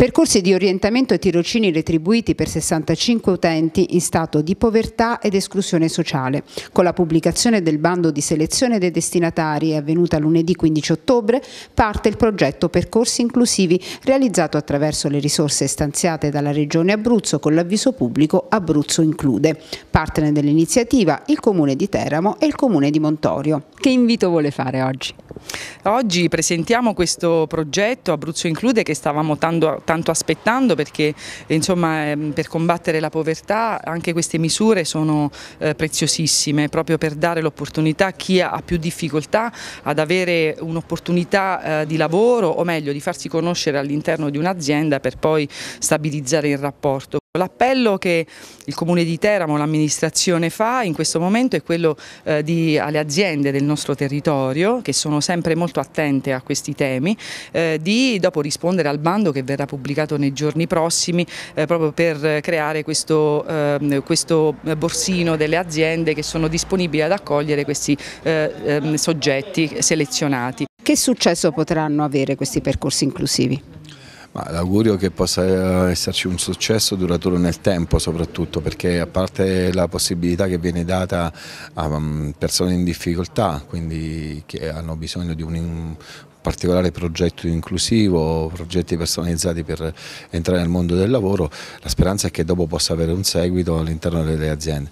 Percorsi di orientamento e tirocini retribuiti per 65 utenti in stato di povertà ed esclusione sociale. Con la pubblicazione del bando di selezione dei destinatari avvenuta lunedì 15 ottobre parte il progetto Percorsi inclusivi realizzato attraverso le risorse stanziate dalla Regione Abruzzo con l'avviso pubblico Abruzzo include. Partner dell'iniziativa il Comune di Teramo e il Comune di Montorio. Che invito vuole fare oggi? Oggi presentiamo questo progetto Abruzzo include che stavamo tanto tanto aspettando perché insomma, ehm, per combattere la povertà anche queste misure sono eh, preziosissime proprio per dare l'opportunità a chi ha più difficoltà ad avere un'opportunità eh, di lavoro o meglio di farsi conoscere all'interno di un'azienda per poi stabilizzare il rapporto. L'appello che il Comune di Teramo, l'amministrazione fa in questo momento è quello eh, di, alle aziende del nostro territorio che sono sempre molto attente a questi temi eh, di dopo rispondere al bando che verrà pubblicato nei giorni prossimi eh, proprio per creare questo, ehm, questo, borsino delle aziende che sono disponibili ad accogliere questi eh, ehm, soggetti selezionati. Che successo potranno avere questi percorsi inclusivi? Ma l'augurio è che possa eh, esserci un successo duraturo nel tempo soprattutto perché a parte la possibilità che viene data a mm, persone in difficoltà, quindi che hanno bisogno di un particolare progetto inclusivo, progetti personalizzati per entrare nel mondo del lavoro, la speranza è che dopo possa avere un seguito all'interno delle aziende.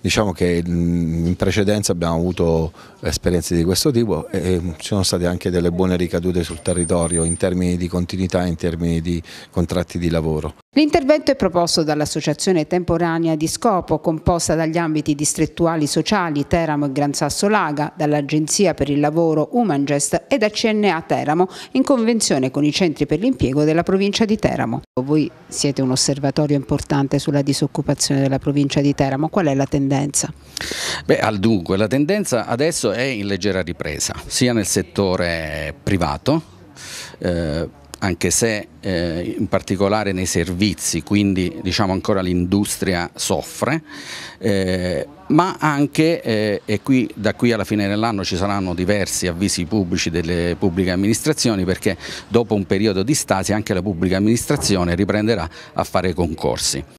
Diciamo che mm, in precedenza abbiamo avuto esperienze di questo tipo e ci sono state anche delle buone ricadute sul territorio in termini di continuità, in termini di contratti di lavoro. L'intervento è proposto dall'Associazione Temporanea di Scopo, composta dagli ambiti distrettuali sociali Teramo e Gran Sasso Laga, dall'Agenzia per il Lavoro Humangest e da CNA Teramo, in convenzione con i centri per l'impiego della provincia di Teramo. Voi siete un osservatorio importante sulla disoccupazione della provincia di Teramo, qual è la tendenza? Beh, al dunque, la tendenza adesso è in leggera ripresa, sia nel settore privato, eh, anche se eh, in particolare nei servizi, quindi diciamo ancora l'industria soffre, eh, ma anche, eh, e qui, da qui alla fine dell'anno ci saranno diversi avvisi pubblici delle pubbliche amministrazioni perché dopo un periodo di stasi anche la pubblica amministrazione riprenderà a fare concorsi.